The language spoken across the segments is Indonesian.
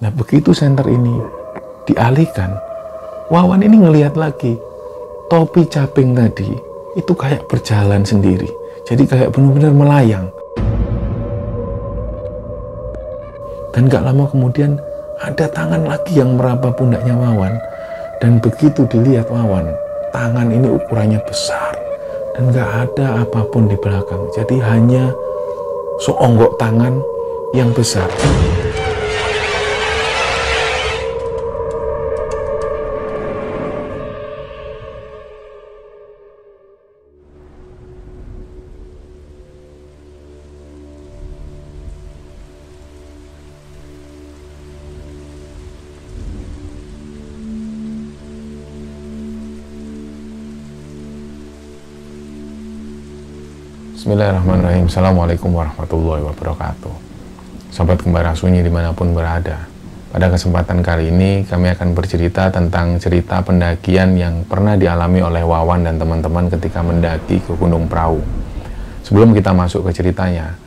Nah begitu senter ini dialihkan, Wawan ini ngelihat lagi topi caping tadi itu kayak berjalan sendiri. Jadi kayak benar-benar melayang. Dan gak lama kemudian ada tangan lagi yang meraba pundaknya Wawan. Dan begitu dilihat Wawan, tangan ini ukurannya besar. Dan gak ada apapun di belakang. Jadi hanya seonggok tangan yang besar. Bismillahirrahmanirrahim. Assalamualaikum warahmatullahi wabarakatuh. Sobat kembara sunyi dimanapun berada. Pada kesempatan kali ini kami akan bercerita tentang cerita pendakian yang pernah dialami oleh Wawan dan teman-teman ketika mendaki ke Gunung Perahu. Sebelum kita masuk ke ceritanya,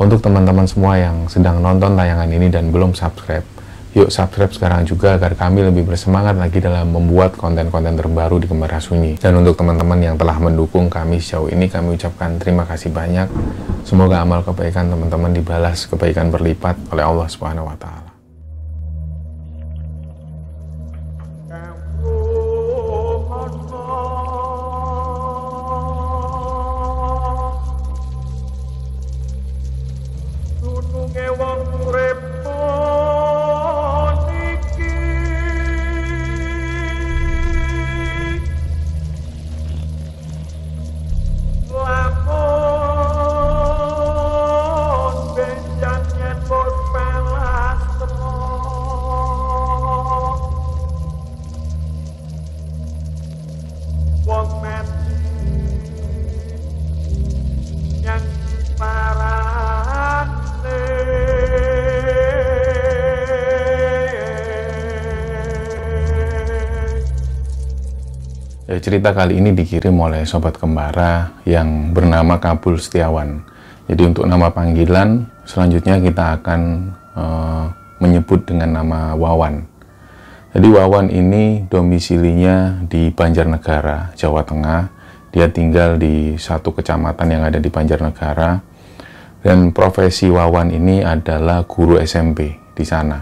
untuk teman-teman semua yang sedang nonton tayangan ini dan belum subscribe, Yuk subscribe sekarang juga agar kami lebih bersemangat lagi dalam membuat konten-konten terbaru di Kembara Sunyi. Dan untuk teman-teman yang telah mendukung kami sejauh ini, kami ucapkan terima kasih banyak. Semoga amal kebaikan teman-teman dibalas kebaikan berlipat oleh Allah Subhanahu wa taala. cerita kali ini dikirim oleh sobat kembara yang bernama Kapul Setiawan. Jadi untuk nama panggilan selanjutnya kita akan uh, menyebut dengan nama Wawan. Jadi Wawan ini domisilinya di Banjarnegara, Jawa Tengah. Dia tinggal di satu kecamatan yang ada di Banjarnegara. Dan profesi Wawan ini adalah guru SMP di sana.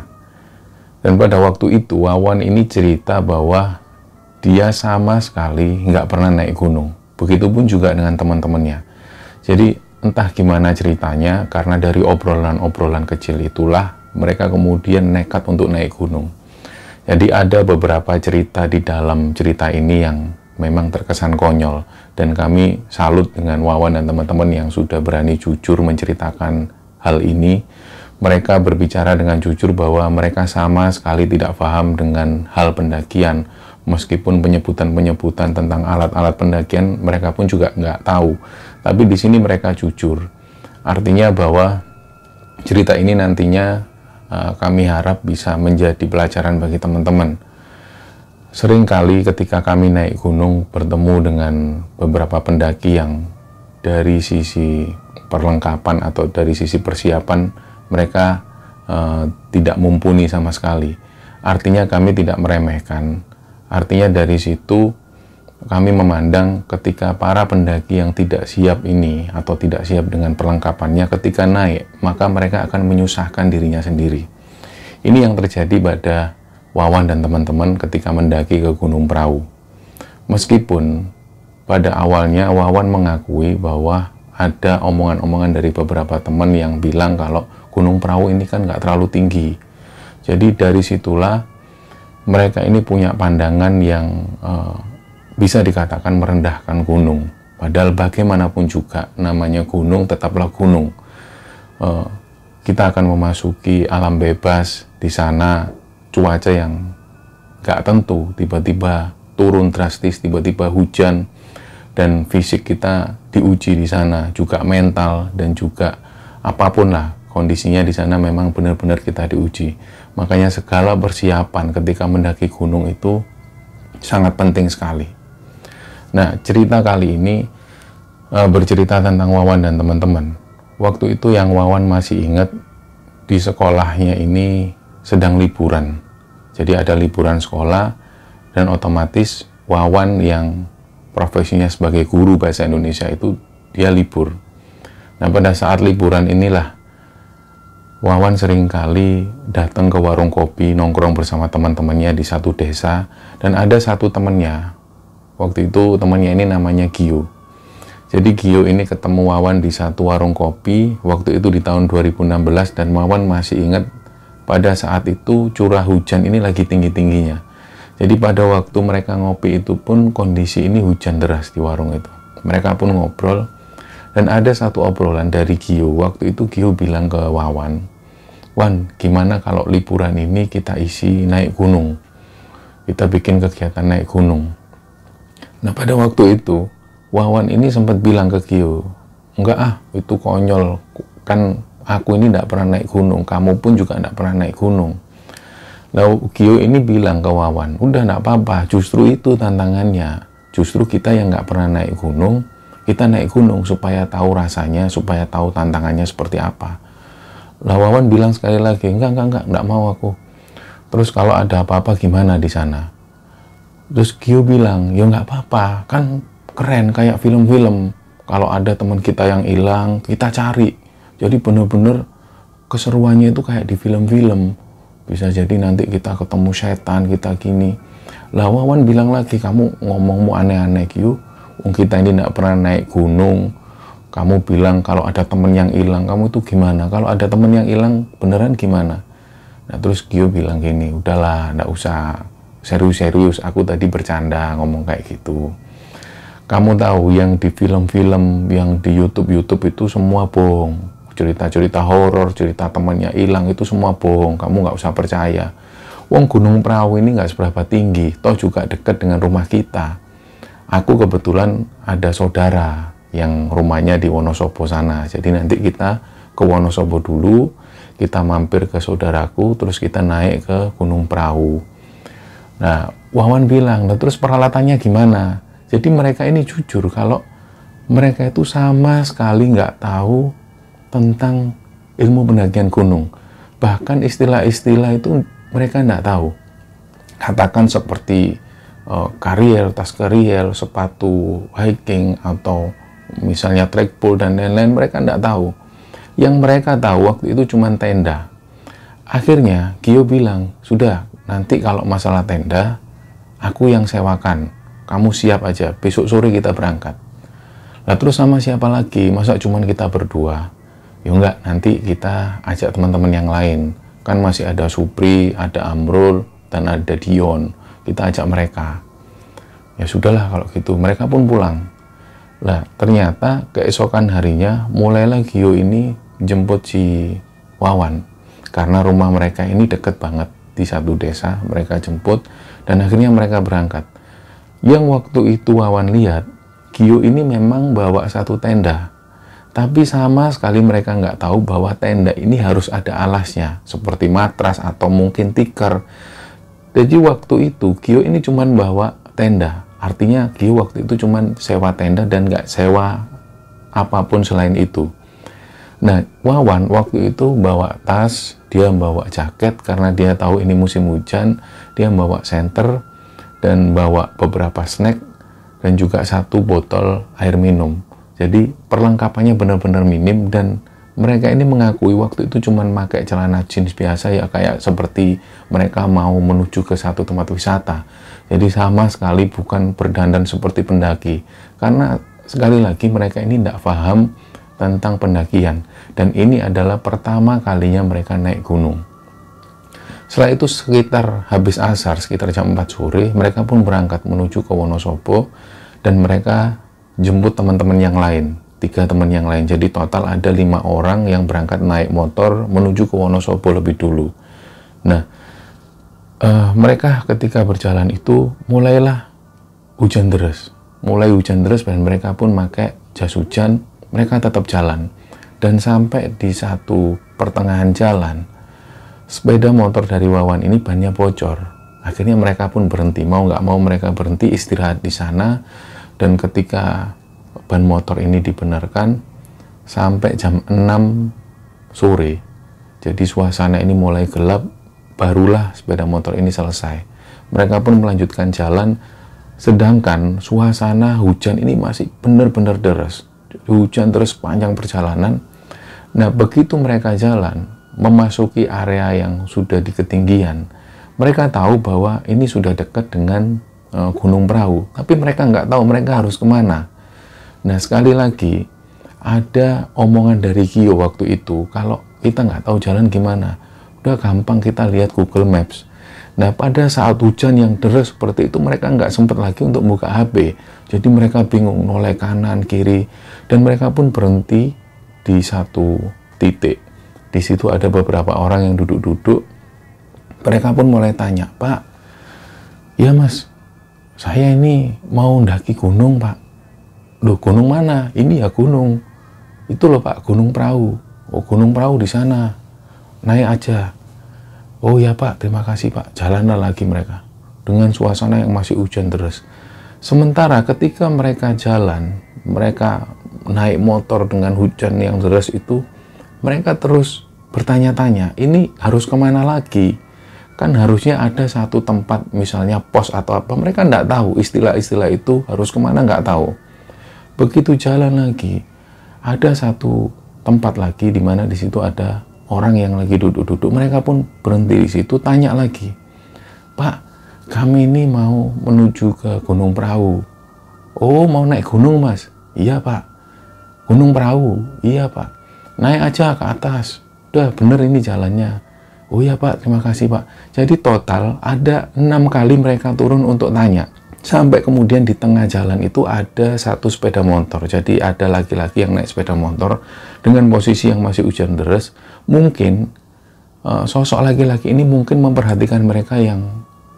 Dan pada waktu itu Wawan ini cerita bahwa dia sama sekali nggak pernah naik gunung. Begitupun juga dengan teman-temannya. Jadi entah gimana ceritanya, karena dari obrolan-obrolan kecil itulah mereka kemudian nekat untuk naik gunung. Jadi ada beberapa cerita di dalam cerita ini yang memang terkesan konyol dan kami salut dengan Wawan dan teman-teman yang sudah berani jujur menceritakan hal ini. Mereka berbicara dengan jujur bahwa mereka sama sekali tidak paham dengan hal pendakian, meskipun penyebutan-penyebutan tentang alat-alat pendakian mereka pun juga nggak tahu tapi di sini mereka jujur artinya bahwa cerita ini nantinya uh, kami harap bisa menjadi pelajaran bagi teman-teman seringkali ketika kami naik gunung bertemu dengan beberapa pendaki yang dari sisi perlengkapan atau dari sisi persiapan mereka uh, tidak mumpuni sama sekali artinya kami tidak meremehkan Artinya dari situ kami memandang ketika para pendaki yang tidak siap ini atau tidak siap dengan perlengkapannya ketika naik, maka mereka akan menyusahkan dirinya sendiri. Ini yang terjadi pada Wawan dan teman-teman ketika mendaki ke Gunung Prau. Meskipun pada awalnya Wawan mengakui bahwa ada omongan-omongan dari beberapa teman yang bilang kalau Gunung Prau ini kan nggak terlalu tinggi. Jadi dari situlah mereka ini punya pandangan yang uh, bisa dikatakan merendahkan gunung. Padahal bagaimanapun juga namanya gunung tetaplah gunung. Uh, kita akan memasuki alam bebas di sana cuaca yang nggak tentu tiba-tiba turun drastis tiba-tiba hujan dan fisik kita diuji di sana juga mental dan juga apapun lah kondisinya di sana memang benar-benar kita diuji Makanya segala persiapan ketika mendaki gunung itu sangat penting sekali. Nah, cerita kali ini e, bercerita tentang Wawan dan teman-teman. Waktu itu yang Wawan masih ingat di sekolahnya ini sedang liburan. Jadi ada liburan sekolah dan otomatis Wawan yang profesinya sebagai guru bahasa Indonesia itu dia libur. Nah, pada saat liburan inilah Wawan seringkali datang ke warung kopi nongkrong bersama teman-temannya di satu desa dan ada satu temannya. Waktu itu temannya ini namanya Gio. Jadi Gio ini ketemu Wawan di satu warung kopi waktu itu di tahun 2016 dan Wawan masih ingat pada saat itu curah hujan ini lagi tinggi-tingginya. Jadi pada waktu mereka ngopi itu pun kondisi ini hujan deras di warung itu. Mereka pun ngobrol dan ada satu obrolan dari Gio, waktu itu Gio bilang ke Wawan, Wan, gimana kalau liburan ini kita isi naik gunung? Kita bikin kegiatan naik gunung. Nah pada waktu itu, Wawan ini sempat bilang ke Gio, enggak ah, itu konyol, kan aku ini tidak pernah naik gunung, kamu pun juga tidak pernah naik gunung. Lalu Gio ini bilang ke Wawan, udah tidak apa-apa, justru itu tantangannya. Justru kita yang nggak pernah naik gunung, kita naik gunung supaya tahu rasanya, supaya tahu tantangannya seperti apa. Lawawan bilang sekali lagi, enggak, enggak, enggak, enggak mau aku. Terus kalau ada apa-apa gimana di sana? Terus Gio bilang, ya enggak apa-apa, kan keren kayak film-film. Kalau ada teman kita yang hilang, kita cari. Jadi benar-benar keseruannya itu kayak di film-film. Bisa jadi nanti kita ketemu setan, kita gini. Lawawan bilang lagi, kamu ngomongmu aneh-aneh Gio, kita ini tidak pernah naik gunung kamu bilang kalau ada temen yang hilang kamu itu gimana kalau ada temen yang hilang beneran gimana nah terus Gio bilang gini udahlah ndak usah serius-serius aku tadi bercanda ngomong kayak gitu kamu tahu yang di film-film yang di YouTube-YouTube itu semua bohong cerita-cerita horor cerita temennya hilang itu semua bohong kamu nggak usah percaya Wong Gunung Perahu ini nggak seberapa tinggi, toh juga dekat dengan rumah kita aku kebetulan ada saudara yang rumahnya di Wonosobo sana. Jadi nanti kita ke Wonosobo dulu, kita mampir ke saudaraku, terus kita naik ke Gunung Perahu. Nah, Wawan bilang, terus peralatannya gimana? Jadi mereka ini jujur kalau mereka itu sama sekali nggak tahu tentang ilmu pendakian gunung. Bahkan istilah-istilah itu mereka nggak tahu. Katakan seperti Eh, karier, tas karier, sepatu hiking atau misalnya pool dan lain-lain mereka tidak tahu. Yang mereka tahu waktu itu cuma tenda. Akhirnya Gio bilang, sudah nanti kalau masalah tenda aku yang sewakan. Kamu siap aja, besok sore kita berangkat. Lah terus sama siapa lagi? Masa cuma kita berdua? Ya enggak, nanti kita ajak teman-teman yang lain. Kan masih ada Supri, ada Amrul, dan ada Dion kita ajak mereka ya sudahlah kalau gitu mereka pun pulang lah ternyata keesokan harinya mulailah Gio ini jemput si Wawan karena rumah mereka ini deket banget di satu desa mereka jemput dan akhirnya mereka berangkat yang waktu itu Wawan lihat Gio ini memang bawa satu tenda tapi sama sekali mereka nggak tahu bahwa tenda ini harus ada alasnya seperti matras atau mungkin tikar jadi waktu itu Gio ini cuman bawa tenda. Artinya Gio waktu itu cuman sewa tenda dan nggak sewa apapun selain itu. Nah, Wawan waktu itu bawa tas, dia bawa jaket karena dia tahu ini musim hujan, dia bawa senter dan bawa beberapa snack dan juga satu botol air minum. Jadi perlengkapannya benar-benar minim dan mereka ini mengakui waktu itu cuma pakai celana jeans biasa ya kayak seperti mereka mau menuju ke satu tempat wisata. Jadi sama sekali bukan berdandan seperti pendaki. Karena sekali lagi mereka ini tidak paham tentang pendakian dan ini adalah pertama kalinya mereka naik gunung. Setelah itu sekitar habis asar, sekitar jam 4 sore, mereka pun berangkat menuju ke Wonosobo dan mereka jemput teman-teman yang lain tiga teman yang lain. Jadi total ada lima orang yang berangkat naik motor menuju ke Wonosobo lebih dulu. Nah, uh, mereka ketika berjalan itu mulailah hujan deras. Mulai hujan deras dan mereka pun pakai jas hujan, mereka tetap jalan. Dan sampai di satu pertengahan jalan, sepeda motor dari Wawan ini banyak bocor. Akhirnya mereka pun berhenti, mau nggak mau mereka berhenti istirahat di sana. Dan ketika ban motor ini dibenarkan sampai jam 6 sore. Jadi suasana ini mulai gelap, barulah sepeda motor ini selesai. Mereka pun melanjutkan jalan, sedangkan suasana hujan ini masih benar-benar deras. Hujan terus panjang perjalanan. Nah, begitu mereka jalan, memasuki area yang sudah di ketinggian, mereka tahu bahwa ini sudah dekat dengan eh, Gunung Perahu. Tapi mereka nggak tahu mereka harus kemana. Nah sekali lagi ada omongan dari Kiyo waktu itu kalau kita nggak tahu jalan gimana udah gampang kita lihat Google Maps. Nah pada saat hujan yang deras seperti itu mereka nggak sempat lagi untuk buka HP. Jadi mereka bingung noleh kanan kiri dan mereka pun berhenti di satu titik. Di situ ada beberapa orang yang duduk-duduk. Mereka pun mulai tanya, Pak, ya mas, saya ini mau mendaki gunung pak loh gunung mana? Ini ya gunung. Itu loh Pak, gunung perahu. Oh gunung perahu di sana. Naik aja. Oh ya Pak, terima kasih Pak. Jalanlah lagi mereka. Dengan suasana yang masih hujan terus. Sementara ketika mereka jalan, mereka naik motor dengan hujan yang deras itu, mereka terus bertanya-tanya, ini harus kemana lagi? Kan harusnya ada satu tempat, misalnya pos atau apa. Mereka nggak tahu istilah-istilah itu harus kemana nggak tahu. Begitu jalan lagi, ada satu tempat lagi di mana di situ ada orang yang lagi duduk-duduk. Mereka pun berhenti di situ, tanya lagi, Pak, kami ini mau menuju ke Gunung Perahu. Oh, mau naik gunung, Mas? Iya, Pak. Gunung Perahu? Iya, Pak. Naik aja ke atas. Udah, bener ini jalannya. Oh iya, Pak. Terima kasih, Pak. Jadi total ada enam kali mereka turun untuk tanya sampai kemudian di tengah jalan itu ada satu sepeda motor jadi ada laki-laki yang naik sepeda motor dengan posisi yang masih hujan deras mungkin uh, sosok laki-laki ini mungkin memperhatikan mereka yang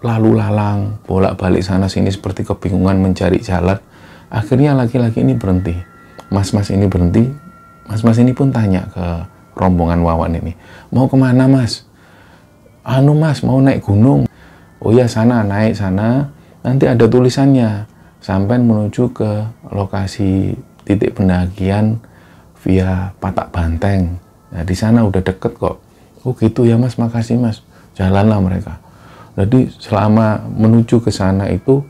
lalu lalang bolak-balik sana sini seperti kebingungan mencari jalan akhirnya laki-laki ini berhenti mas-mas ini berhenti mas-mas ini pun tanya ke rombongan Wawan ini mau kemana mas anu mas mau naik gunung oh ya sana naik sana nanti ada tulisannya sampai menuju ke lokasi titik pendakian via Patak Banteng. Nah, di sana udah deket kok. Oh gitu ya mas, makasih mas. Jalanlah mereka. Jadi selama menuju ke sana itu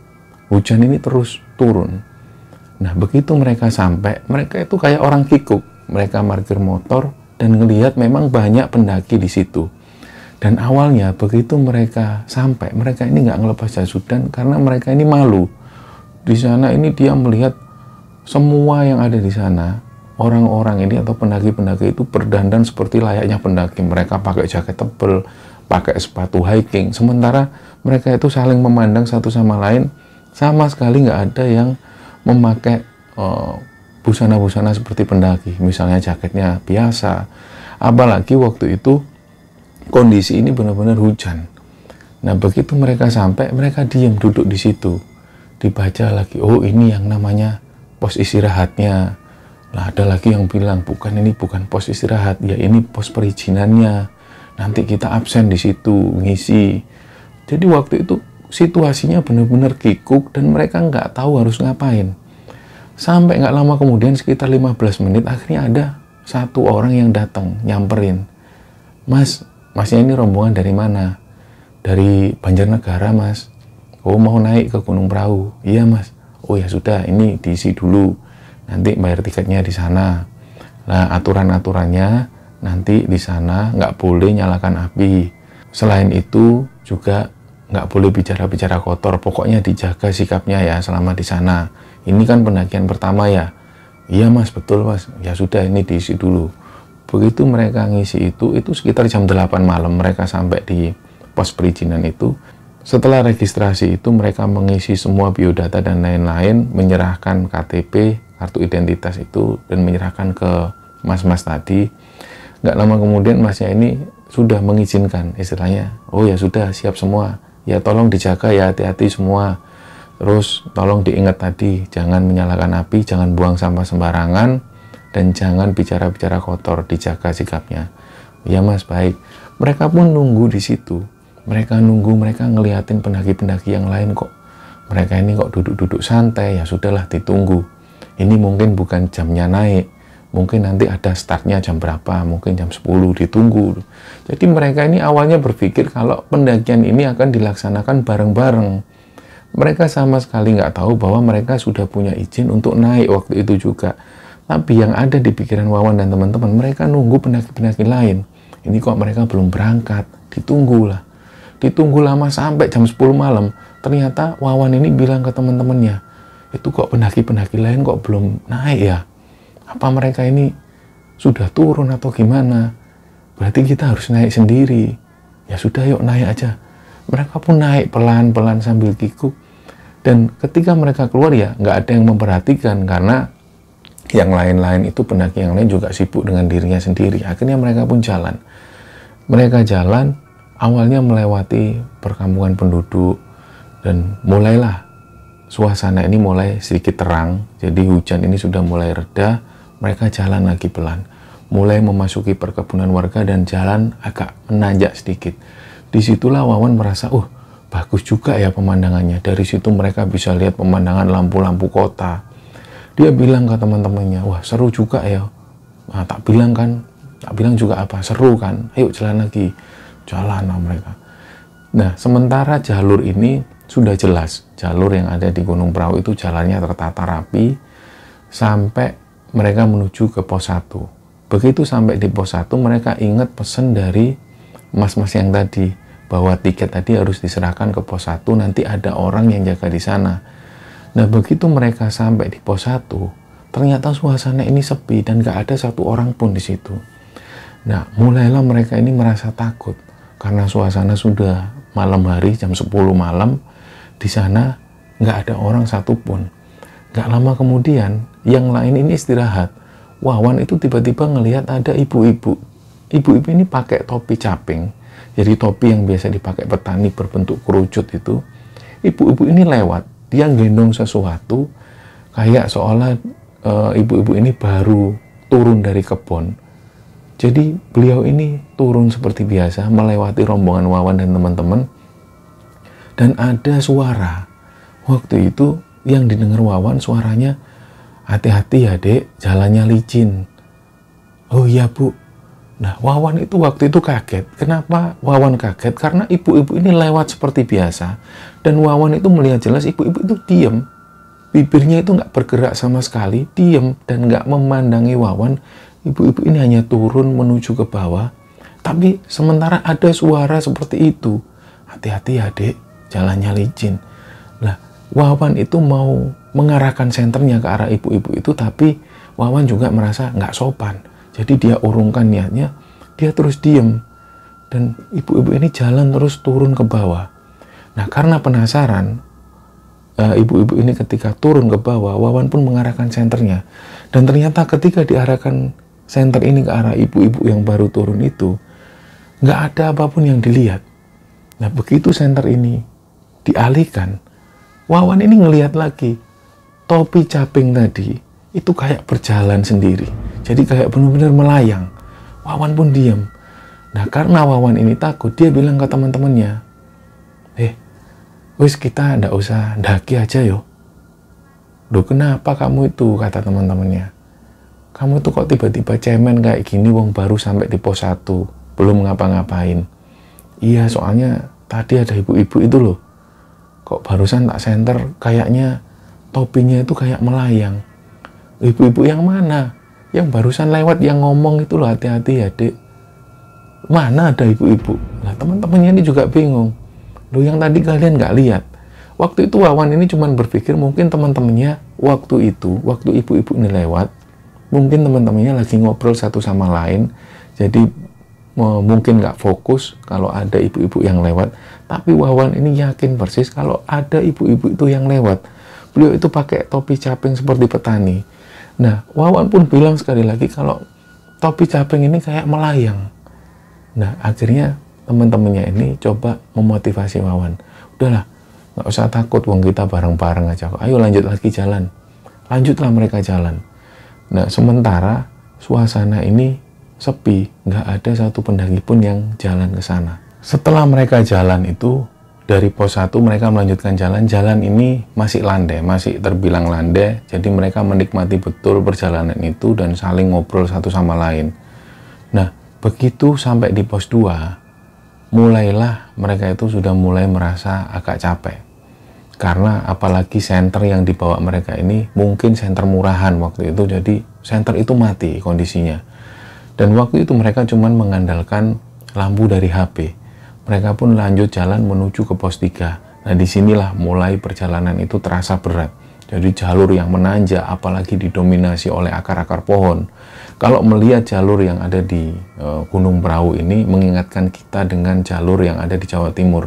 hujan ini terus turun. Nah begitu mereka sampai, mereka itu kayak orang kikuk. Mereka parkir motor dan ngelihat memang banyak pendaki di situ. Dan awalnya begitu mereka sampai, mereka ini nggak ngelepas jasudan karena mereka ini malu. Di sana ini dia melihat semua yang ada di sana, orang-orang ini atau pendaki-pendaki itu berdandan seperti layaknya pendaki. Mereka pakai jaket tebel, pakai sepatu hiking. Sementara mereka itu saling memandang satu sama lain, sama sekali nggak ada yang memakai uh, busana-busana seperti pendaki. Misalnya jaketnya biasa. Apalagi waktu itu kondisi ini benar-benar hujan. Nah begitu mereka sampai, mereka diam duduk di situ. Dibaca lagi, oh ini yang namanya pos istirahatnya. Nah ada lagi yang bilang, bukan ini bukan pos istirahat, ya ini pos perizinannya. Nanti kita absen di situ, ngisi. Jadi waktu itu situasinya benar-benar kikuk dan mereka nggak tahu harus ngapain. Sampai nggak lama kemudian sekitar 15 menit akhirnya ada satu orang yang datang nyamperin. Mas, masnya ini rombongan dari mana? Dari Banjarnegara, Mas. Oh, mau naik ke Gunung Perahu. Iya, Mas. Oh ya sudah, ini diisi dulu. Nanti bayar tiketnya di sana. Nah, aturan-aturannya nanti di sana nggak boleh nyalakan api. Selain itu juga nggak boleh bicara-bicara kotor. Pokoknya dijaga sikapnya ya selama di sana. Ini kan pendakian pertama ya. Iya mas, betul mas. Ya sudah, ini diisi dulu begitu mereka ngisi itu itu sekitar jam 8 malam mereka sampai di pos perizinan itu setelah registrasi itu mereka mengisi semua biodata dan lain-lain menyerahkan KTP kartu identitas itu dan menyerahkan ke mas-mas tadi nggak lama kemudian masnya ini sudah mengizinkan istilahnya oh ya sudah siap semua ya tolong dijaga ya hati-hati semua terus tolong diingat tadi jangan menyalakan api jangan buang sampah sembarangan dan jangan bicara-bicara kotor, dijaga sikapnya. Ya mas, baik. Mereka pun nunggu di situ. Mereka nunggu, mereka ngeliatin pendaki-pendaki yang lain kok. Mereka ini kok duduk-duduk santai, ya sudahlah ditunggu. Ini mungkin bukan jamnya naik, mungkin nanti ada startnya jam berapa, mungkin jam 10 ditunggu. Jadi mereka ini awalnya berpikir kalau pendakian ini akan dilaksanakan bareng-bareng. Mereka sama sekali nggak tahu bahwa mereka sudah punya izin untuk naik waktu itu juga tapi yang ada di pikiran Wawan dan teman-teman, mereka nunggu pendaki-pendaki lain. Ini kok mereka belum berangkat, ditunggulah. Ditunggu lama sampai jam 10 malam. Ternyata Wawan ini bilang ke teman-temannya, itu kok pendaki-pendaki lain kok belum naik ya? Apa mereka ini sudah turun atau gimana? Berarti kita harus naik sendiri. Ya sudah yuk naik aja. Mereka pun naik pelan-pelan sambil kikuk. Dan ketika mereka keluar ya nggak ada yang memperhatikan karena yang lain-lain itu pendaki yang lain juga sibuk dengan dirinya sendiri. Akhirnya mereka pun jalan. Mereka jalan awalnya melewati perkampungan penduduk dan mulailah suasana ini mulai sedikit terang. Jadi hujan ini sudah mulai reda, mereka jalan lagi pelan. Mulai memasuki perkebunan warga dan jalan agak menanjak sedikit. Disitulah Wawan merasa, uh, bagus juga ya pemandangannya. Dari situ mereka bisa lihat pemandangan lampu-lampu kota, dia bilang ke teman-temannya wah seru juga ya nah, tak bilang kan tak bilang juga apa seru kan ayo jalan lagi jalan lah mereka nah sementara jalur ini sudah jelas jalur yang ada di Gunung Perahu itu jalannya tertata rapi sampai mereka menuju ke pos 1 begitu sampai di pos 1 mereka ingat pesan dari mas-mas yang tadi bahwa tiket tadi harus diserahkan ke pos 1 nanti ada orang yang jaga di sana Nah begitu mereka sampai di pos 1, ternyata suasana ini sepi dan gak ada satu orang pun di situ. Nah mulailah mereka ini merasa takut karena suasana sudah malam hari jam 10 malam di sana nggak ada orang satupun. Gak lama kemudian yang lain ini istirahat. Wawan itu tiba-tiba ngelihat ada ibu-ibu. Ibu-ibu ini pakai topi caping. Jadi topi yang biasa dipakai petani berbentuk kerucut itu. Ibu-ibu ini lewat dia gendong sesuatu kayak seolah eh, ibu-ibu e, ini baru turun dari kebun. Jadi beliau ini turun seperti biasa melewati rombongan Wawan dan teman-teman dan ada suara. Waktu itu yang didengar Wawan suaranya hati-hati ya dek jalannya licin. Oh iya bu Nah, Wawan itu waktu itu kaget. Kenapa Wawan kaget? Karena ibu-ibu ini lewat seperti biasa. Dan Wawan itu melihat jelas ibu-ibu itu diem. Bibirnya itu nggak bergerak sama sekali, diem dan nggak memandangi Wawan. Ibu-ibu ini hanya turun menuju ke bawah. Tapi sementara ada suara seperti itu. Hati-hati ya dek, jalannya licin. Nah, Wawan itu mau mengarahkan senternya ke arah ibu-ibu itu, tapi Wawan juga merasa nggak sopan jadi dia urungkan niatnya, dia terus diem. Dan ibu-ibu ini jalan terus turun ke bawah. Nah karena penasaran, eh, ibu-ibu ini ketika turun ke bawah, Wawan pun mengarahkan senternya. Dan ternyata ketika diarahkan senter ini ke arah ibu-ibu yang baru turun itu, nggak ada apapun yang dilihat. Nah begitu senter ini dialihkan, Wawan ini ngelihat lagi topi caping tadi itu kayak berjalan sendiri. Jadi kayak benar-benar melayang. Wawan pun diam. Nah karena Wawan ini takut, dia bilang ke teman-temannya, eh, wis kita ndak usah daki aja yo. Duh kenapa kamu itu, kata teman-temannya. Kamu tuh kok tiba-tiba cemen kayak gini, wong baru sampai di pos 1, belum ngapa-ngapain. Iya, soalnya tadi ada ibu-ibu itu loh. Kok barusan tak senter, kayaknya topinya itu kayak melayang Ibu-ibu yang mana? Yang barusan lewat yang ngomong itu loh hati-hati ya dek. Mana ada ibu-ibu? Nah teman-temannya ini juga bingung. Loh yang tadi kalian nggak lihat. Waktu itu Wawan ini cuman berpikir mungkin teman-temannya waktu itu, waktu ibu-ibu ini lewat, mungkin teman-temannya lagi ngobrol satu sama lain. Jadi mungkin nggak fokus kalau ada ibu-ibu yang lewat. Tapi Wawan ini yakin persis kalau ada ibu-ibu itu yang lewat. Beliau itu pakai topi caping seperti petani. Nah, Wawan pun bilang sekali lagi kalau topi caping ini kayak melayang. Nah, akhirnya teman-temannya ini coba memotivasi Wawan. Udahlah, nggak usah takut, wong kita bareng-bareng aja Ayo lanjut lagi jalan. Lanjutlah mereka jalan. Nah, sementara suasana ini sepi, nggak ada satu pendaki pun yang jalan ke sana. Setelah mereka jalan itu, dari pos 1 mereka melanjutkan jalan. Jalan ini masih landai, masih terbilang landai. Jadi mereka menikmati betul perjalanan itu dan saling ngobrol satu sama lain. Nah, begitu sampai di pos 2, mulailah mereka itu sudah mulai merasa agak capek. Karena apalagi senter yang dibawa mereka ini mungkin senter murahan waktu itu. Jadi senter itu mati kondisinya. Dan waktu itu mereka cuma mengandalkan lampu dari HP mereka pun lanjut jalan menuju ke pos 3. Nah disinilah mulai perjalanan itu terasa berat. Jadi jalur yang menanjak apalagi didominasi oleh akar-akar pohon. Kalau melihat jalur yang ada di e, Gunung Perahu ini mengingatkan kita dengan jalur yang ada di Jawa Timur,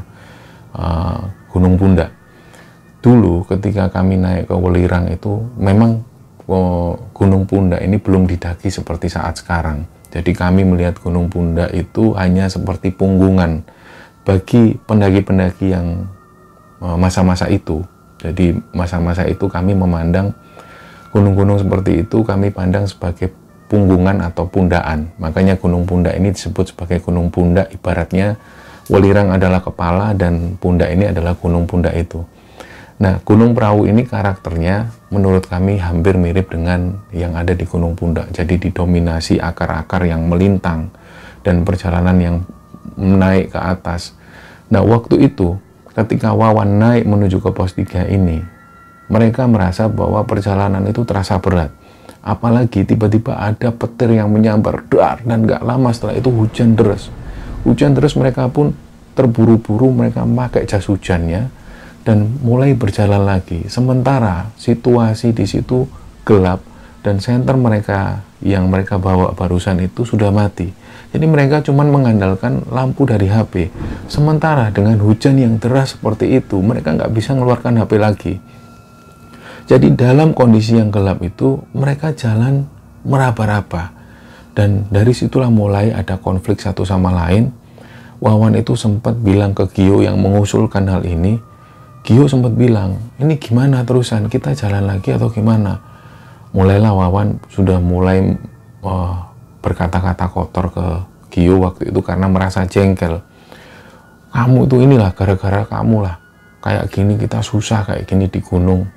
e, Gunung Bunda. Dulu ketika kami naik ke Welirang itu memang e, Gunung Bunda ini belum didaki seperti saat sekarang. Jadi kami melihat Gunung Bunda itu hanya seperti punggungan bagi pendaki-pendaki yang eh, masa-masa itu. Jadi masa-masa itu kami memandang gunung-gunung seperti itu kami pandang sebagai punggungan atau pundaan. Makanya gunung punda ini disebut sebagai gunung punda. ibaratnya welirang adalah kepala dan punda ini adalah gunung punda itu. Nah, Gunung Perahu ini karakternya menurut kami hampir mirip dengan yang ada di Gunung Punda. Jadi didominasi akar-akar yang melintang dan perjalanan yang naik ke atas. Nah, waktu itu ketika Wawan naik menuju ke pos 3 ini, mereka merasa bahwa perjalanan itu terasa berat. Apalagi tiba-tiba ada petir yang menyambar dar dan gak lama setelah itu hujan deras. Hujan deras mereka pun terburu-buru mereka pakai jas hujannya dan mulai berjalan lagi. Sementara situasi di situ gelap dan senter mereka yang mereka bawa barusan itu sudah mati. Jadi mereka cuma mengandalkan lampu dari HP. Sementara dengan hujan yang deras seperti itu, mereka nggak bisa mengeluarkan HP lagi. Jadi dalam kondisi yang gelap itu, mereka jalan meraba-raba. Dan dari situlah mulai ada konflik satu sama lain. Wawan itu sempat bilang ke Gio yang mengusulkan hal ini, Gio sempat bilang, ini gimana terusan, kita jalan lagi atau gimana? Mulailah Wawan sudah mulai uh, berkata-kata kotor ke Gio waktu itu karena merasa jengkel. Kamu itu inilah gara-gara kamu lah. Kayak gini kita susah kayak gini di gunung.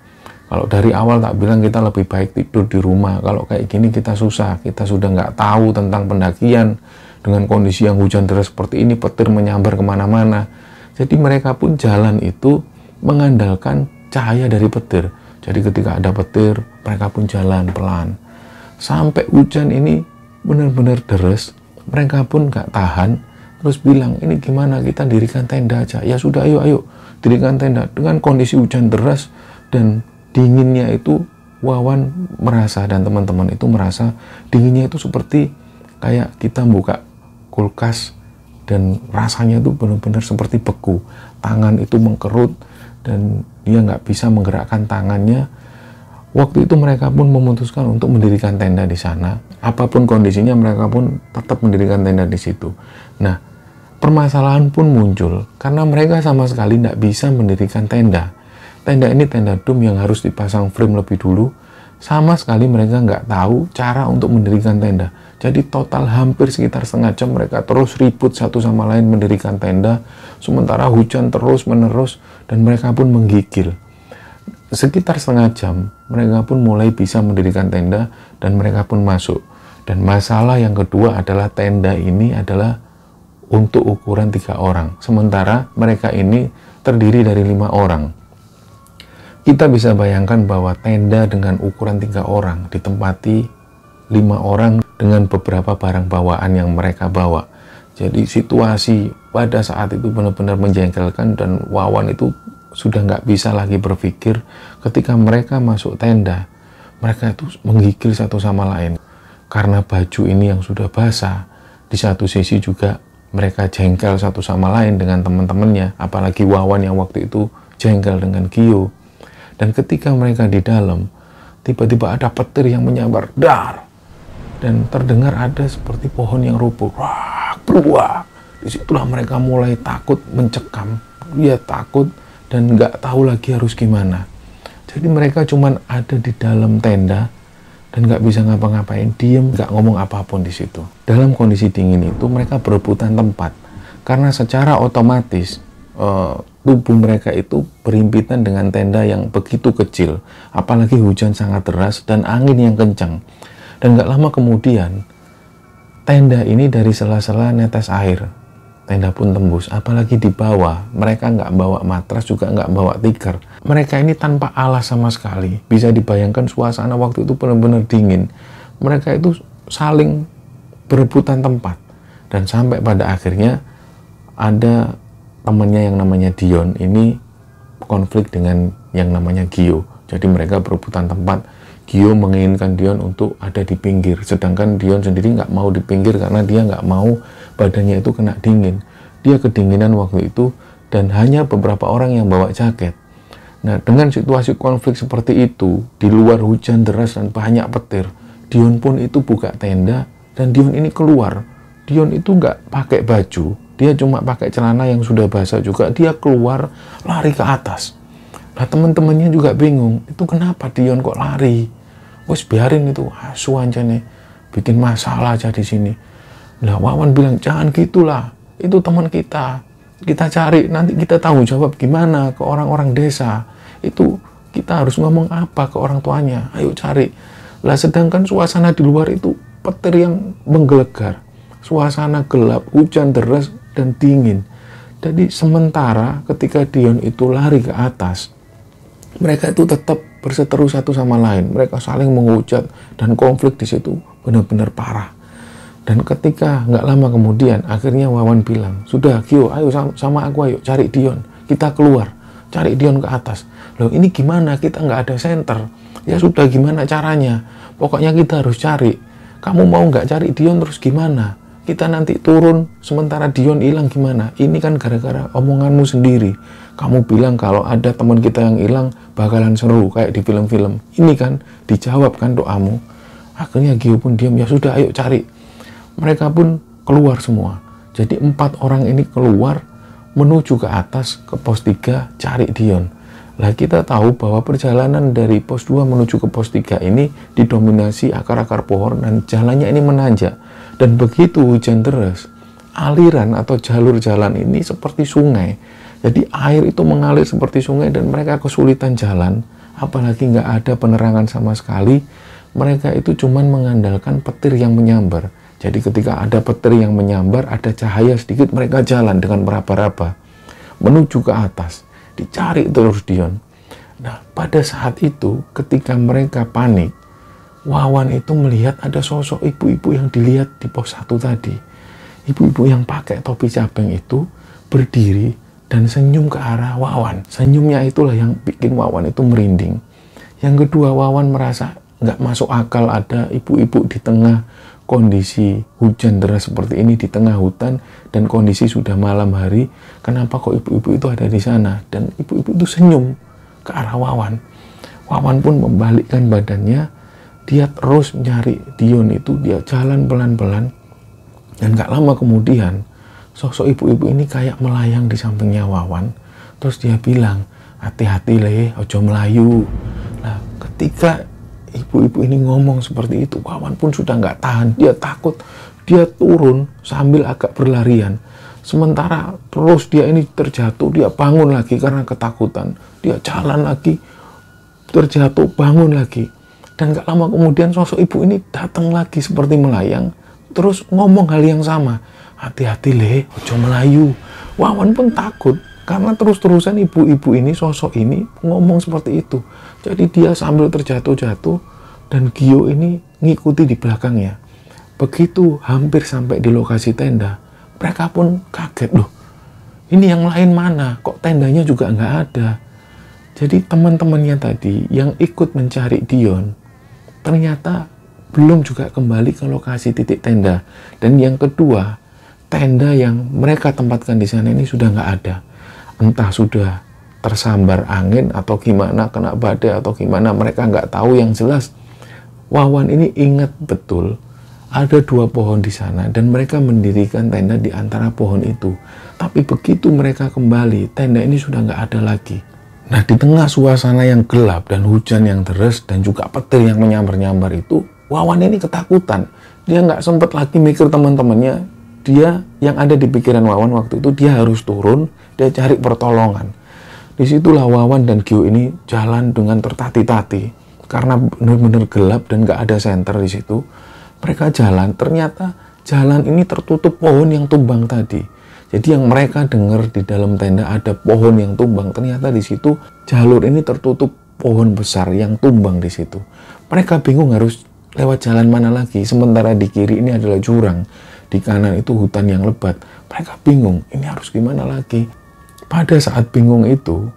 Kalau dari awal tak bilang kita lebih baik tidur di rumah. Kalau kayak gini kita susah. Kita sudah nggak tahu tentang pendakian. Dengan kondisi yang hujan deras seperti ini, petir menyambar kemana-mana. Jadi mereka pun jalan itu mengandalkan cahaya dari petir. Jadi ketika ada petir, mereka pun jalan pelan. Sampai hujan ini benar-benar deres mereka pun nggak tahan terus bilang ini gimana kita dirikan tenda aja ya sudah ayo ayo dirikan tenda dengan kondisi hujan deras dan dinginnya itu Wawan merasa dan teman-teman itu merasa dinginnya itu seperti kayak kita buka kulkas dan rasanya itu benar-benar seperti beku tangan itu mengkerut dan dia nggak bisa menggerakkan tangannya Waktu itu mereka pun memutuskan untuk mendirikan tenda di sana. Apapun kondisinya mereka pun tetap mendirikan tenda di situ. Nah, permasalahan pun muncul karena mereka sama sekali tidak bisa mendirikan tenda. Tenda ini tenda dom yang harus dipasang frame lebih dulu. Sama sekali mereka nggak tahu cara untuk mendirikan tenda. Jadi total hampir sekitar setengah jam mereka terus ribut satu sama lain mendirikan tenda. Sementara hujan terus menerus dan mereka pun menggigil sekitar setengah jam, mereka pun mulai bisa mendirikan tenda dan mereka pun masuk. Dan masalah yang kedua adalah tenda ini adalah untuk ukuran tiga orang, sementara mereka ini terdiri dari lima orang. Kita bisa bayangkan bahwa tenda dengan ukuran tiga orang ditempati lima orang dengan beberapa barang bawaan yang mereka bawa. Jadi situasi pada saat itu benar-benar menjengkelkan dan Wawan itu sudah nggak bisa lagi berpikir ketika mereka masuk tenda mereka itu menggigil satu sama lain karena baju ini yang sudah basah di satu sisi juga mereka jengkel satu sama lain dengan teman-temannya apalagi Wawan yang waktu itu jengkel dengan kio dan ketika mereka di dalam tiba-tiba ada petir yang menyambar dar dan terdengar ada seperti pohon yang wah berbuah disitulah mereka mulai takut mencekam dia takut dan nggak tahu lagi harus gimana. Jadi mereka cuman ada di dalam tenda dan nggak bisa ngapa-ngapain, diem, nggak ngomong apapun di situ. Dalam kondisi dingin itu mereka berebutan tempat karena secara otomatis uh, tubuh mereka itu berimpitan dengan tenda yang begitu kecil, apalagi hujan sangat deras dan angin yang kencang. Dan nggak lama kemudian tenda ini dari sela-sela netes air tenda pun tembus, apalagi di bawah. Mereka nggak bawa matras, juga nggak bawa tikar. Mereka ini tanpa alas sama sekali. Bisa dibayangkan suasana waktu itu benar-benar dingin. Mereka itu saling berebutan tempat. Dan sampai pada akhirnya ada temannya yang namanya Dion ini konflik dengan yang namanya Gio. Jadi mereka berebutan tempat Gio menginginkan Dion untuk ada di pinggir, sedangkan Dion sendiri nggak mau di pinggir karena dia nggak mau badannya itu kena dingin. Dia kedinginan waktu itu dan hanya beberapa orang yang bawa jaket. Nah, dengan situasi konflik seperti itu, di luar hujan deras dan banyak petir, Dion pun itu buka tenda dan Dion ini keluar. Dion itu nggak pakai baju, dia cuma pakai celana yang sudah basah juga. Dia keluar lari ke atas. Nah teman-temannya juga bingung, itu kenapa Dion kok lari? wes biarin itu asu aja nih bikin masalah aja di sini nah Wawan bilang jangan gitulah itu teman kita kita cari nanti kita tahu jawab gimana ke orang-orang desa itu kita harus ngomong apa ke orang tuanya ayo cari lah sedangkan suasana di luar itu petir yang menggelegar suasana gelap hujan deras dan dingin jadi sementara ketika Dion itu lari ke atas mereka itu tetap berseteru satu sama lain. Mereka saling menghujat dan konflik di situ benar-benar parah. Dan ketika nggak lama kemudian, akhirnya Wawan bilang, sudah Gio, ayo sama, aku ayo cari Dion, kita keluar, cari Dion ke atas. Loh ini gimana? Kita nggak ada center. Ya sudah gimana caranya? Pokoknya kita harus cari. Kamu mau nggak cari Dion terus gimana? kita nanti turun sementara Dion hilang gimana? Ini kan gara-gara omonganmu sendiri. Kamu bilang kalau ada teman kita yang hilang bakalan seru kayak di film-film. Ini kan dijawab kan doamu. Akhirnya Gio pun diam, ya sudah ayo cari. Mereka pun keluar semua. Jadi empat orang ini keluar menuju ke atas ke pos 3 cari Dion. Lah kita tahu bahwa perjalanan dari pos 2 menuju ke pos 3 ini didominasi akar-akar pohon dan jalannya ini menanjak dan begitu hujan deras, aliran atau jalur jalan ini seperti sungai. Jadi air itu mengalir seperti sungai dan mereka kesulitan jalan, apalagi nggak ada penerangan sama sekali. Mereka itu cuman mengandalkan petir yang menyambar. Jadi ketika ada petir yang menyambar, ada cahaya sedikit, mereka jalan dengan meraba-raba menuju ke atas. Dicari terus Dion. Nah, pada saat itu ketika mereka panik, Wawan itu melihat ada sosok ibu-ibu yang dilihat di pos satu tadi. Ibu-ibu yang pakai topi cabang itu berdiri dan senyum ke arah Wawan. Senyumnya itulah yang bikin Wawan itu merinding. Yang kedua, Wawan merasa nggak masuk akal ada ibu-ibu di tengah kondisi hujan deras seperti ini di tengah hutan dan kondisi sudah malam hari. Kenapa kok ibu-ibu itu ada di sana? Dan ibu-ibu itu senyum ke arah Wawan. Wawan pun membalikkan badannya dia terus nyari Dion itu dia jalan pelan-pelan dan gak lama kemudian sosok ibu-ibu ini kayak melayang di sampingnya Wawan terus dia bilang hati-hati leh ojo melayu nah ketika ibu-ibu ini ngomong seperti itu Wawan pun sudah nggak tahan dia takut dia turun sambil agak berlarian sementara terus dia ini terjatuh dia bangun lagi karena ketakutan dia jalan lagi terjatuh bangun lagi dan gak lama kemudian sosok ibu ini datang lagi seperti melayang, terus ngomong hal yang sama. Hati-hati leh, ojo melayu. Wawan pun takut karena terus-terusan ibu-ibu ini, sosok ini ngomong seperti itu. Jadi dia sambil terjatuh-jatuh dan Gio ini ngikuti di belakangnya. Begitu hampir sampai di lokasi tenda, mereka pun kaget loh. Ini yang lain mana? Kok tendanya juga nggak ada? Jadi teman-temannya tadi yang ikut mencari Dion ternyata belum juga kembali ke lokasi titik tenda. Dan yang kedua, tenda yang mereka tempatkan di sana ini sudah nggak ada. Entah sudah tersambar angin atau gimana, kena badai atau gimana, mereka nggak tahu yang jelas. Wawan ini ingat betul ada dua pohon di sana dan mereka mendirikan tenda di antara pohon itu. Tapi begitu mereka kembali, tenda ini sudah nggak ada lagi. Nah, di tengah suasana yang gelap dan hujan yang deras dan juga petir yang menyambar-nyambar itu, Wawan ini ketakutan. Dia nggak sempat lagi mikir teman-temannya. Dia yang ada di pikiran Wawan waktu itu, dia harus turun, dia cari pertolongan. Disitulah Wawan dan Gio ini jalan dengan tertati-tati. Karena benar-benar gelap dan nggak ada senter di situ. Mereka jalan, ternyata jalan ini tertutup pohon yang tumbang tadi jadi yang mereka dengar di dalam tenda ada pohon yang tumbang. Ternyata di situ jalur ini tertutup pohon besar yang tumbang di situ. Mereka bingung harus lewat jalan mana lagi. Sementara di kiri ini adalah jurang, di kanan itu hutan yang lebat. Mereka bingung, ini harus gimana lagi? Pada saat bingung itu,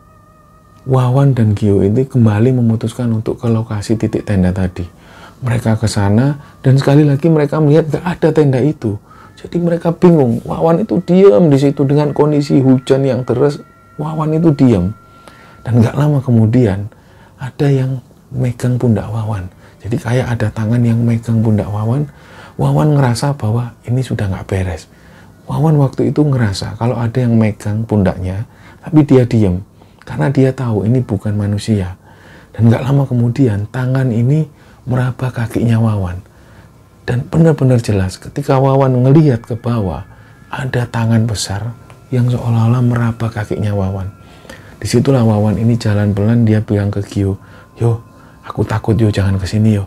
Wawan dan Gio ini kembali memutuskan untuk ke lokasi titik tenda tadi. Mereka ke sana dan sekali lagi mereka melihat gak ada tenda itu. Jadi mereka bingung. Wawan itu diam di situ dengan kondisi hujan yang deras. Wawan itu diam. Dan nggak lama kemudian ada yang megang pundak Wawan. Jadi kayak ada tangan yang megang pundak Wawan. Wawan ngerasa bahwa ini sudah nggak beres. Wawan waktu itu ngerasa kalau ada yang megang pundaknya, tapi dia diam. Karena dia tahu ini bukan manusia. Dan nggak lama kemudian tangan ini meraba kakinya Wawan. Dan benar-benar jelas ketika Wawan ngelihat ke bawah, ada tangan besar yang seolah-olah meraba kakinya Wawan. Disitulah Wawan ini jalan pelan dia bilang ke Gio, yo aku takut yo jangan ke sini yo.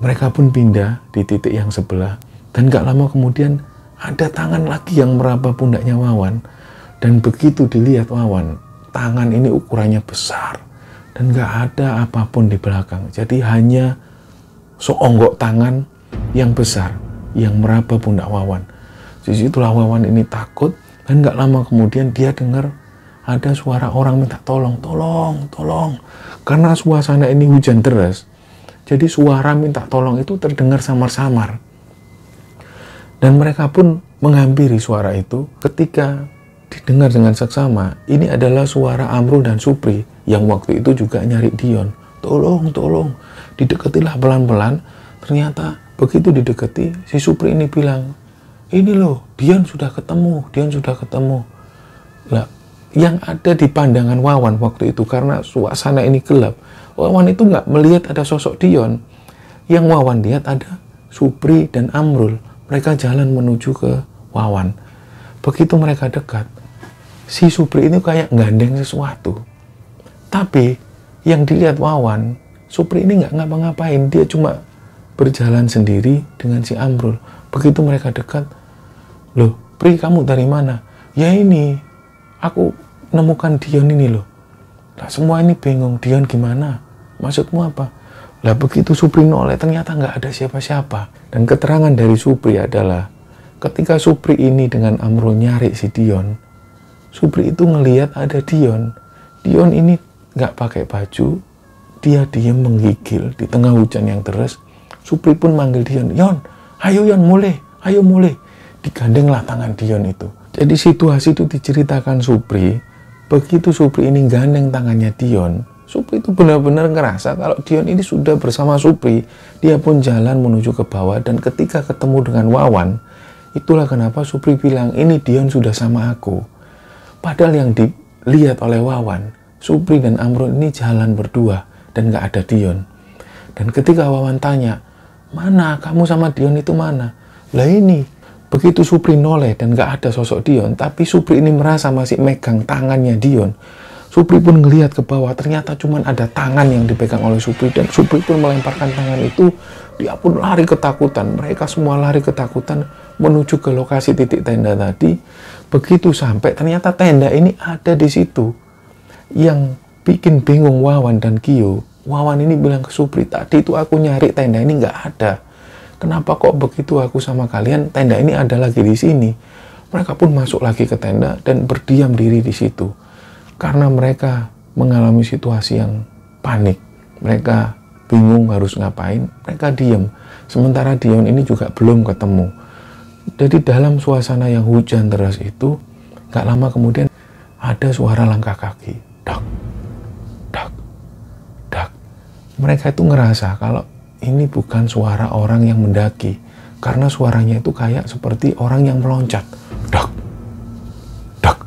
Mereka pun pindah di titik yang sebelah dan gak lama kemudian ada tangan lagi yang meraba pundaknya Wawan dan begitu dilihat Wawan tangan ini ukurannya besar dan gak ada apapun di belakang jadi hanya seonggok tangan yang besar yang meraba pundak Wawan. Di situlah Wawan ini takut dan nggak lama kemudian dia dengar ada suara orang minta tolong, tolong, tolong. Karena suasana ini hujan deras, jadi suara minta tolong itu terdengar samar-samar. Dan mereka pun menghampiri suara itu ketika didengar dengan seksama. Ini adalah suara Amrul dan Supri yang waktu itu juga nyari Dion. Tolong, tolong. Dideketilah pelan-pelan. Ternyata Begitu didekati, si Supri ini bilang, ini loh, Dian sudah ketemu, Dian sudah ketemu. Lah, yang ada di pandangan Wawan waktu itu karena suasana ini gelap, Wawan itu nggak melihat ada sosok Dion. Yang Wawan lihat ada Supri dan Amrul. Mereka jalan menuju ke Wawan. Begitu mereka dekat, si Supri ini kayak gandeng sesuatu. Tapi yang dilihat Wawan, Supri ini nggak ngapa-ngapain. Dia cuma berjalan sendiri dengan si Amrul. Begitu mereka dekat, loh, Pri kamu dari mana? Ya ini, aku nemukan Dion ini loh. Nah, semua ini bingung, Dion gimana? Maksudmu apa? Lah begitu Supri noleh ternyata nggak ada siapa-siapa. Dan keterangan dari Supri adalah ketika Supri ini dengan Amrul nyari si Dion, Supri itu ngeliat ada Dion. Dion ini nggak pakai baju, dia diem menggigil di tengah hujan yang deras Supri pun manggil Dion, Yon, ayo Yon mulai, ayo mulai. Digandenglah tangan Dion itu. Jadi situasi itu diceritakan Supri, begitu Supri ini gandeng tangannya Dion, Supri itu benar-benar ngerasa kalau Dion ini sudah bersama Supri, dia pun jalan menuju ke bawah dan ketika ketemu dengan Wawan, itulah kenapa Supri bilang ini Dion sudah sama aku. Padahal yang dilihat oleh Wawan, Supri dan Amrun ini jalan berdua dan gak ada Dion. Dan ketika Wawan tanya, Mana kamu sama Dion itu mana? Lah ini, begitu Supri noleh dan gak ada sosok Dion, tapi Supri ini merasa masih megang tangannya Dion. Supri pun ngelihat ke bawah, ternyata cuman ada tangan yang dipegang oleh Supri dan Supri pun melemparkan tangan itu. Dia pun lari ketakutan. Mereka semua lari ketakutan menuju ke lokasi titik tenda tadi. Begitu sampai ternyata tenda ini ada di situ. Yang bikin bingung Wawan dan Kio. Wawan ini bilang ke Supri, tadi itu aku nyari tenda ini nggak ada. Kenapa kok begitu aku sama kalian, tenda ini ada lagi di sini. Mereka pun masuk lagi ke tenda dan berdiam diri di situ. Karena mereka mengalami situasi yang panik. Mereka bingung harus ngapain, mereka diam. Sementara Dion ini juga belum ketemu. Jadi dalam suasana yang hujan deras itu, gak lama kemudian ada suara langkah kaki. Dok, mereka itu ngerasa kalau ini bukan suara orang yang mendaki karena suaranya itu kayak seperti orang yang meloncat dak dak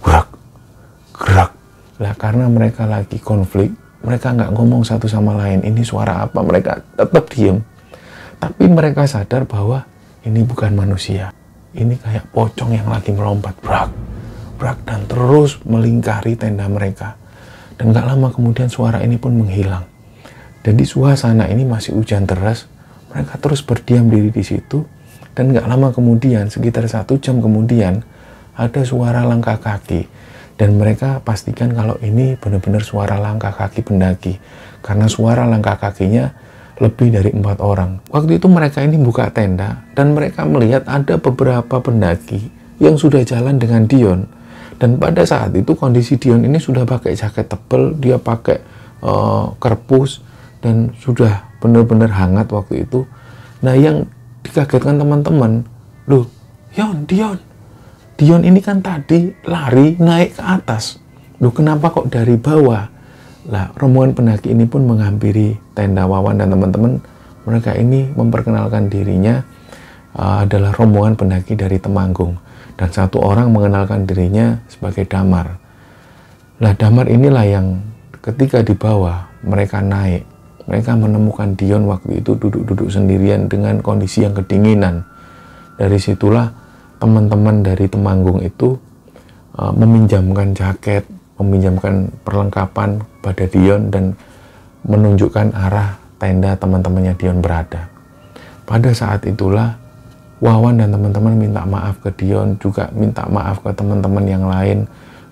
gerak gerak lah karena mereka lagi konflik mereka nggak ngomong satu sama lain ini suara apa mereka tetap diem tapi mereka sadar bahwa ini bukan manusia ini kayak pocong yang lagi melompat brak brak dan terus melingkari tenda mereka dan gak lama kemudian suara ini pun menghilang. Dan di suasana ini masih hujan deras, mereka terus berdiam diri di situ. Dan gak lama kemudian, sekitar satu jam kemudian, ada suara langkah kaki. Dan mereka pastikan kalau ini benar-benar suara langkah kaki pendaki. Karena suara langkah kakinya lebih dari empat orang. Waktu itu mereka ini buka tenda dan mereka melihat ada beberapa pendaki yang sudah jalan dengan Dion dan pada saat itu kondisi Dion ini sudah pakai jaket tebal, dia pakai uh, kerpus dan sudah benar-benar hangat waktu itu. Nah, yang dikagetkan teman-teman, loh, Dion, Dion, Dion ini kan tadi lari naik ke atas. Loh, kenapa kok dari bawah? Lah, rombongan pendaki ini pun menghampiri tenda Wawan dan teman-teman. Mereka ini memperkenalkan dirinya uh, adalah rombongan pendaki dari Temanggung dan satu orang mengenalkan dirinya sebagai damar. Nah, damar inilah yang ketika di bawah mereka naik. Mereka menemukan Dion waktu itu duduk-duduk sendirian dengan kondisi yang kedinginan. Dari situlah teman-teman dari Temanggung itu uh, meminjamkan jaket, meminjamkan perlengkapan pada Dion dan menunjukkan arah tenda teman-temannya Dion berada. Pada saat itulah Wawan dan teman-teman minta maaf ke Dion juga minta maaf ke teman-teman yang lain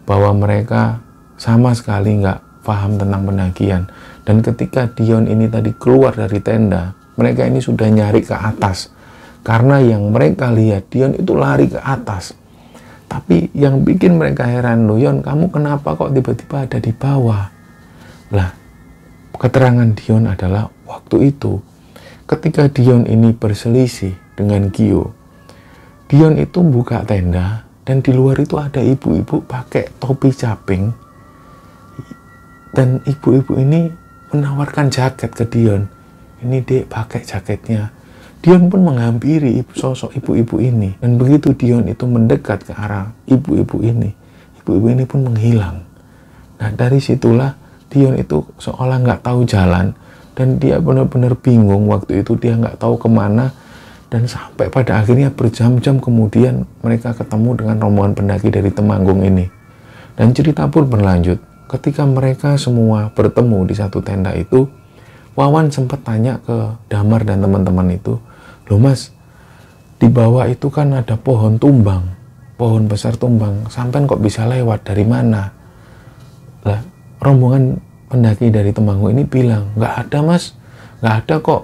bahwa mereka sama sekali nggak paham tentang pendakian dan ketika Dion ini tadi keluar dari tenda mereka ini sudah nyari ke atas karena yang mereka lihat Dion itu lari ke atas tapi yang bikin mereka heran loh kamu kenapa kok tiba-tiba ada di bawah lah keterangan Dion adalah waktu itu ketika Dion ini berselisih dengan Kyo. Dion itu buka tenda dan di luar itu ada ibu-ibu pakai topi caping dan ibu-ibu ini menawarkan jaket ke Dion. Ini dek pakai jaketnya. Dion pun menghampiri sosok ibu-ibu ini. Dan begitu Dion itu mendekat ke arah ibu-ibu ini, ibu-ibu ini pun menghilang. Nah dari situlah Dion itu seolah nggak tahu jalan dan dia benar-benar bingung waktu itu dia nggak tahu kemana dan sampai pada akhirnya berjam-jam kemudian mereka ketemu dengan rombongan pendaki dari Temanggung ini. Dan cerita pun berlanjut. Ketika mereka semua bertemu di satu tenda itu, Wawan sempat tanya ke Damar dan teman-teman itu, "Loh Mas, di bawah itu kan ada pohon tumbang, pohon besar tumbang. Sampai kok bisa lewat dari mana?" Lah, rombongan pendaki dari Temanggung ini bilang, "Nggak ada, Mas. Nggak ada kok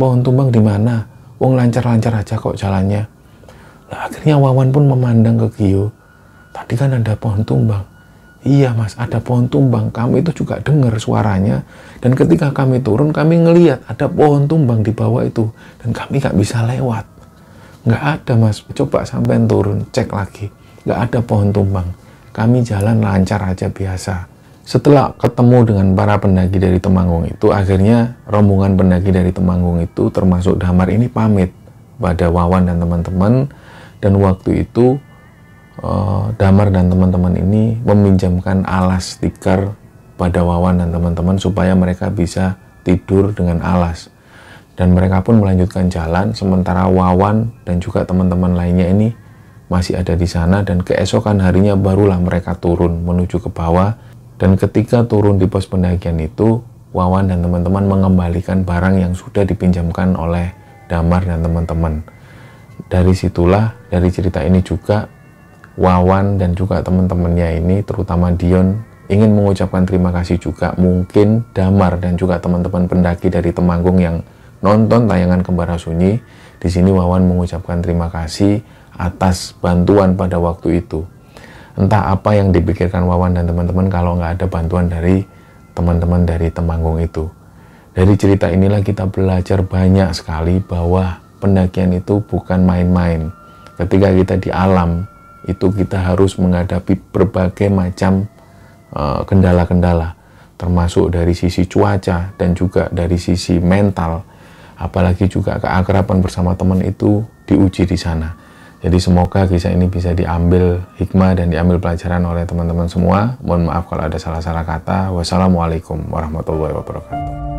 pohon tumbang di mana." wong lancar-lancar aja kok jalannya. Nah, akhirnya Wawan pun memandang ke Gio. Tadi kan ada pohon tumbang. Iya mas, ada pohon tumbang. Kami itu juga dengar suaranya. Dan ketika kami turun, kami ngeliat ada pohon tumbang di bawah itu. Dan kami gak bisa lewat. Gak ada mas, coba sampai turun, cek lagi. Gak ada pohon tumbang. Kami jalan lancar aja biasa. Setelah ketemu dengan para pendaki dari Temanggung itu, akhirnya rombongan pendaki dari Temanggung itu termasuk Damar ini pamit pada Wawan dan teman-teman dan waktu itu eh, Damar dan teman-teman ini meminjamkan alas tikar pada Wawan dan teman-teman supaya mereka bisa tidur dengan alas dan mereka pun melanjutkan jalan sementara Wawan dan juga teman-teman lainnya ini masih ada di sana dan keesokan harinya barulah mereka turun menuju ke bawah dan ketika turun di pos pendakian itu, Wawan dan teman-teman mengembalikan barang yang sudah dipinjamkan oleh Damar dan teman-teman. Dari situlah, dari cerita ini juga, Wawan dan juga teman-temannya ini, terutama Dion, ingin mengucapkan terima kasih juga mungkin Damar dan juga teman-teman pendaki dari Temanggung yang nonton tayangan Kembara Sunyi. Di sini Wawan mengucapkan terima kasih atas bantuan pada waktu itu entah apa yang dipikirkan Wawan dan teman-teman kalau nggak ada bantuan dari teman-teman dari Temanggung itu. Dari cerita inilah kita belajar banyak sekali bahwa pendakian itu bukan main-main. Ketika kita di alam, itu kita harus menghadapi berbagai macam eh, kendala-kendala, uh, termasuk dari sisi cuaca dan juga dari sisi mental. Apalagi juga keakraban bersama teman itu diuji di sana. Jadi semoga kisah ini bisa diambil hikmah dan diambil pelajaran oleh teman-teman semua. Mohon maaf kalau ada salah-salah kata. Wassalamualaikum warahmatullahi wabarakatuh.